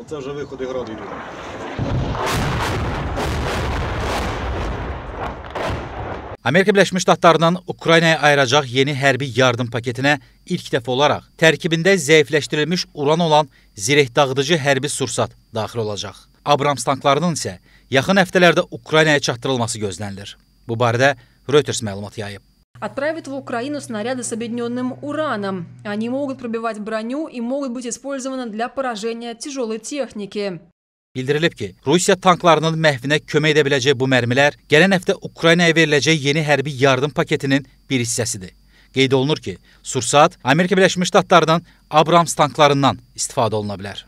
Оце вже виходи граду йдуть. Amerika Birleşmiş Ştatlarının Ukraynaya ayıracaq yeni hərbi yardım paketinə ilk dəfə olaraq tərkibində zəifləşdirilmiş uran olan zireh dağıdıcı hərbi sursat daxil olacaq. Abrams tanklarının isə yaxın həftələrdə Ukraynaya çatdırılması gözlənilir. Bu barədə Reuters məlumat yayıb отправит в Украину снаряды с объединенным ураном. Они могут пробивать броню и могут быть использованы для поражения тяжелой техники. Bildirilib ki, Rusiya tanklarının məhvinə kömək edə biləcək bu mərmilər gələn həftə Ukraynaya veriləcək yeni hərbi yardım paketinin bir hissəsidir. Qeyd olunur ki, Sursat Amerika Birləşmiş Ştatlarının Abrams tanklarından istifadə oluna bilər.